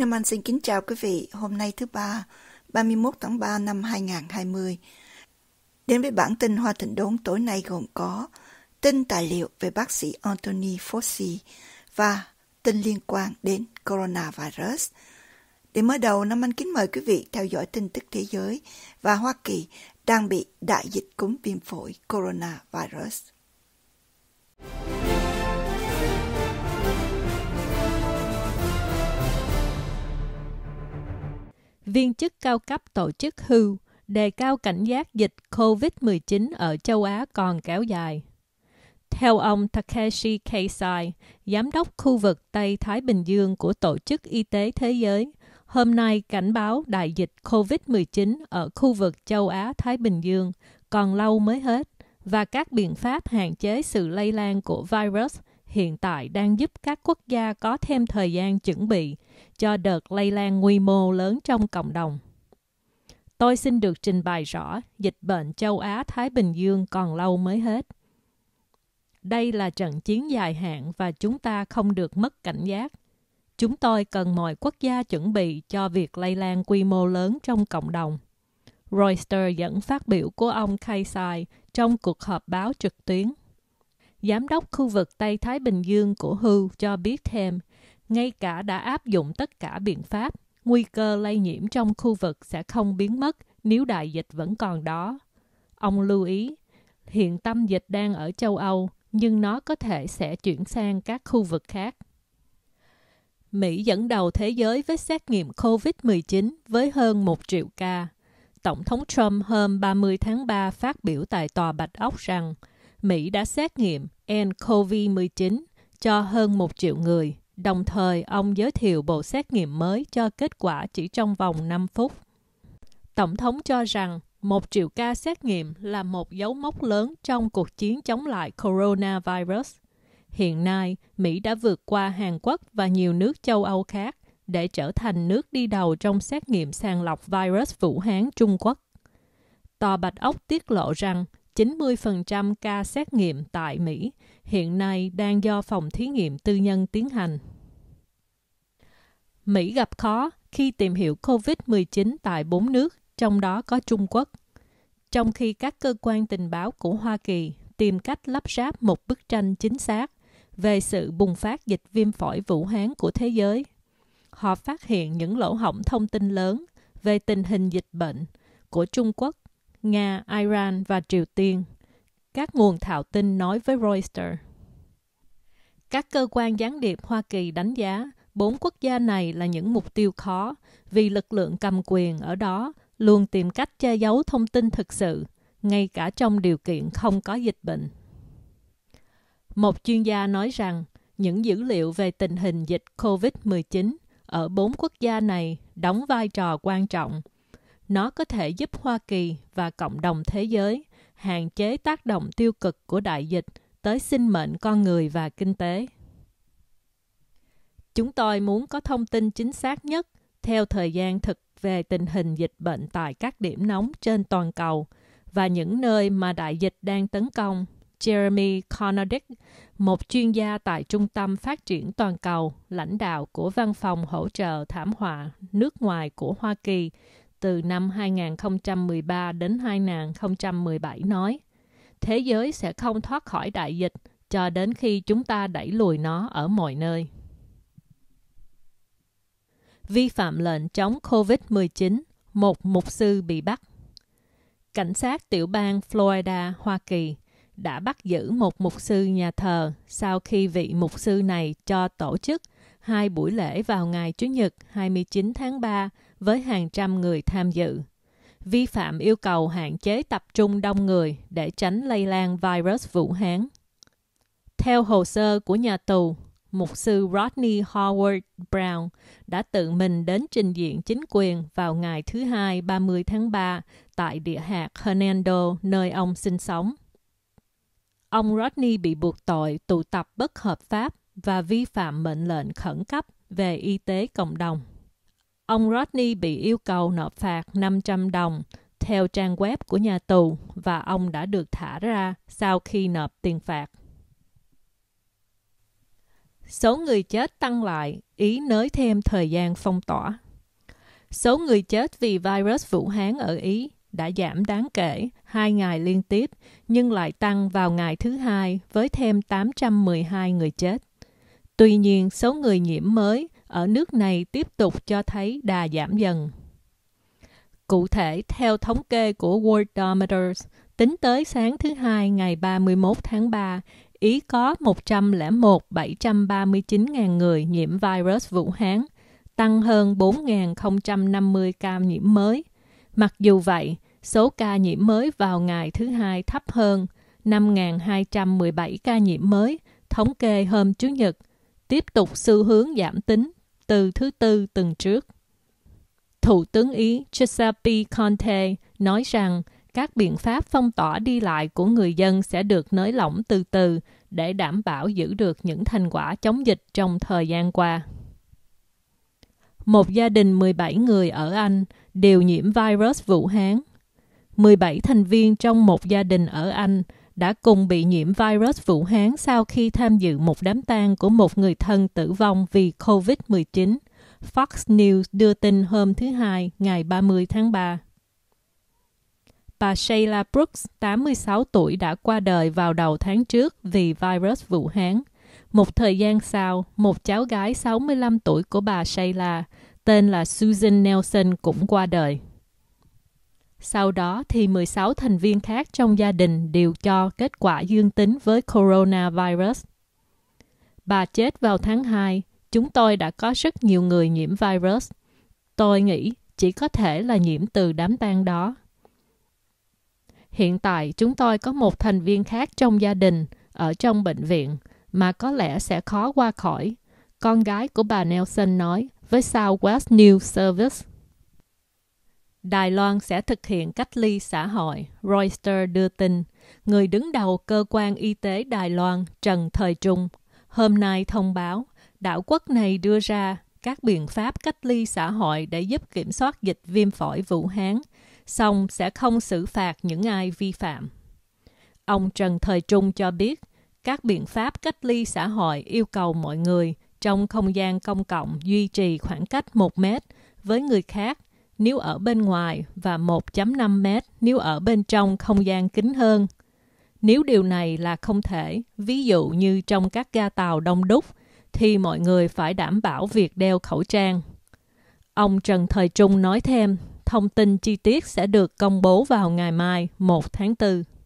Nam Anh xin kính chào quý vị. Hôm nay thứ ba, 31 tháng 3 năm 2020. Đến với bản tin Hoa Thịnh Đốn tối nay gồm có tin tài liệu về bác sĩ Anthony Fauci và tin liên quan đến coronavirus. Để mở đầu, Nam Anh kính mời quý vị theo dõi tin tức thế giới và Hoa Kỳ đang bị đại dịch cúm viêm phổi coronavirus. viên chức cao cấp tổ chức hưu đề cao cảnh giác dịch COVID-19 ở châu Á còn kéo dài. Theo ông Takeshi Keisai, giám đốc khu vực Tây Thái Bình Dương của Tổ chức Y tế Thế giới, hôm nay cảnh báo đại dịch COVID-19 ở khu vực châu Á-Thái Bình Dương còn lâu mới hết và các biện pháp hạn chế sự lây lan của virus hiện tại đang giúp các quốc gia có thêm thời gian chuẩn bị cho đợt lây lan quy mô lớn trong cộng đồng. Tôi xin được trình bày rõ dịch bệnh châu Á-Thái Bình Dương còn lâu mới hết. Đây là trận chiến dài hạn và chúng ta không được mất cảnh giác. Chúng tôi cần mọi quốc gia chuẩn bị cho việc lây lan quy mô lớn trong cộng đồng. Royster dẫn phát biểu của ông Kaisai trong cuộc họp báo trực tuyến Giám đốc khu vực Tây Thái Bình Dương của WHO cho biết thêm, ngay cả đã áp dụng tất cả biện pháp, nguy cơ lây nhiễm trong khu vực sẽ không biến mất nếu đại dịch vẫn còn đó. Ông lưu ý, hiện tâm dịch đang ở châu Âu, nhưng nó có thể sẽ chuyển sang các khu vực khác. Mỹ dẫn đầu thế giới với xét nghiệm COVID-19 với hơn 1 triệu ca. Tổng thống Trump hôm 30 tháng 3 phát biểu tại Tòa Bạch Ốc rằng – Mỹ đã xét nghiệm nCoV-19 cho hơn 1 triệu người, đồng thời ông giới thiệu bộ xét nghiệm mới cho kết quả chỉ trong vòng 5 phút. Tổng thống cho rằng 1 triệu ca xét nghiệm là một dấu mốc lớn trong cuộc chiến chống lại coronavirus. Hiện nay, Mỹ đã vượt qua Hàn Quốc và nhiều nước châu Âu khác để trở thành nước đi đầu trong xét nghiệm sàng lọc virus Vũ Hán Trung Quốc. Tòa Bạch Ốc tiết lộ rằng 90% ca xét nghiệm tại Mỹ hiện nay đang do phòng thí nghiệm tư nhân tiến hành. Mỹ gặp khó khi tìm hiểu COVID-19 tại bốn nước, trong đó có Trung Quốc, trong khi các cơ quan tình báo của Hoa Kỳ tìm cách lắp ráp một bức tranh chính xác về sự bùng phát dịch viêm phổi Vũ Hán của thế giới. Họ phát hiện những lỗ hổng thông tin lớn về tình hình dịch bệnh của Trung Quốc Nga, Iran và Triều Tiên. Các nguồn thạo tin nói với Reuters. Các cơ quan gián điệp Hoa Kỳ đánh giá bốn quốc gia này là những mục tiêu khó vì lực lượng cầm quyền ở đó luôn tìm cách che giấu thông tin thực sự, ngay cả trong điều kiện không có dịch bệnh. Một chuyên gia nói rằng những dữ liệu về tình hình dịch COVID-19 ở bốn quốc gia này đóng vai trò quan trọng – nó có thể giúp Hoa Kỳ và cộng đồng thế giới hạn chế tác động tiêu cực của đại dịch tới sinh mệnh con người và kinh tế. Chúng tôi muốn có thông tin chính xác nhất theo thời gian thực về tình hình dịch bệnh tại các điểm nóng trên toàn cầu và những nơi mà đại dịch đang tấn công. Jeremy Conadick, một chuyên gia tại Trung tâm Phát triển Toàn cầu, lãnh đạo của Văn phòng Hỗ trợ Thảm họa nước ngoài của Hoa Kỳ, từ năm 2013 đến 2017 nói, thế giới sẽ không thoát khỏi đại dịch cho đến khi chúng ta đẩy lùi nó ở mọi nơi. Vi phạm lệnh chống COVID-19, một mục sư bị bắt. Cảnh sát tiểu bang Florida, Hoa Kỳ đã bắt giữ một mục sư nhà thờ sau khi vị mục sư này cho tổ chức hai buổi lễ vào ngày Chủ nhật 29 tháng 3 với hàng trăm người tham dự. Vi phạm yêu cầu hạn chế tập trung đông người để tránh lây lan virus Vũ Hán. Theo hồ sơ của nhà tù, mục sư Rodney Howard Brown đã tự mình đến trình diện chính quyền vào ngày thứ Hai 30 tháng 3 tại địa hạt Hernando nơi ông sinh sống. Ông Rodney bị buộc tội tụ tập bất hợp pháp và vi phạm mệnh lệnh khẩn cấp về y tế cộng đồng. Ông Rodney bị yêu cầu nộp phạt 500 đồng theo trang web của nhà tù và ông đã được thả ra sau khi nộp tiền phạt. Số người chết tăng lại, Ý nới thêm thời gian phong tỏa. Số người chết vì virus Vũ Hán ở Ý đã giảm đáng kể hai ngày liên tiếp, nhưng lại tăng vào ngày thứ hai với thêm 812 người chết. Tuy nhiên, số người nhiễm mới ở nước này tiếp tục cho thấy đà giảm dần. Cụ thể, theo thống kê của Worldometers, tính tới sáng thứ Hai ngày 31 tháng 3, Ý có 101.739.000 người nhiễm virus Vũ Hán, tăng hơn 4.050 ca nhiễm mới. Mặc dù vậy, số ca nhiễm mới vào ngày thứ Hai thấp hơn, 5.217 ca nhiễm mới, thống kê hôm Chủ nhật – tiếp tục xu hướng giảm tính từ thứ tư tuần trước. Thủ tướng Ý Giuseppe Conte nói rằng các biện pháp phong tỏa đi lại của người dân sẽ được nới lỏng từ từ để đảm bảo giữ được những thành quả chống dịch trong thời gian qua. Một gia đình 17 người ở Anh đều nhiễm virus Vũ Hán. 17 thành viên trong một gia đình ở Anh – đã cùng bị nhiễm virus Vũ Hán sau khi tham dự một đám tang của một người thân tử vong vì COVID-19. Fox News đưa tin hôm thứ Hai, ngày 30 tháng 3. Bà Sheila Brooks, 86 tuổi, đã qua đời vào đầu tháng trước vì virus Vũ Hán. Một thời gian sau, một cháu gái 65 tuổi của bà Sheila, tên là Susan Nelson cũng qua đời. Sau đó thì 16 thành viên khác trong gia đình đều cho kết quả dương tính với coronavirus. Bà chết vào tháng 2, chúng tôi đã có rất nhiều người nhiễm virus. Tôi nghĩ chỉ có thể là nhiễm từ đám tang đó. Hiện tại chúng tôi có một thành viên khác trong gia đình ở trong bệnh viện mà có lẽ sẽ khó qua khỏi. Con gái của bà Nelson nói với Southwest News Service. Đài Loan sẽ thực hiện cách ly xã hội, Reuters đưa tin. Người đứng đầu cơ quan y tế Đài Loan Trần Thời Trung hôm nay thông báo đảo quốc này đưa ra các biện pháp cách ly xã hội để giúp kiểm soát dịch viêm phổi Vũ Hán, song sẽ không xử phạt những ai vi phạm. Ông Trần Thời Trung cho biết, các biện pháp cách ly xã hội yêu cầu mọi người trong không gian công cộng duy trì khoảng cách 1 mét với người khác nếu ở bên ngoài và 1.5 mét nếu ở bên trong không gian kín hơn. Nếu điều này là không thể, ví dụ như trong các ga tàu đông đúc, thì mọi người phải đảm bảo việc đeo khẩu trang. Ông Trần Thời Trung nói thêm, thông tin chi tiết sẽ được công bố vào ngày mai 1 tháng 4.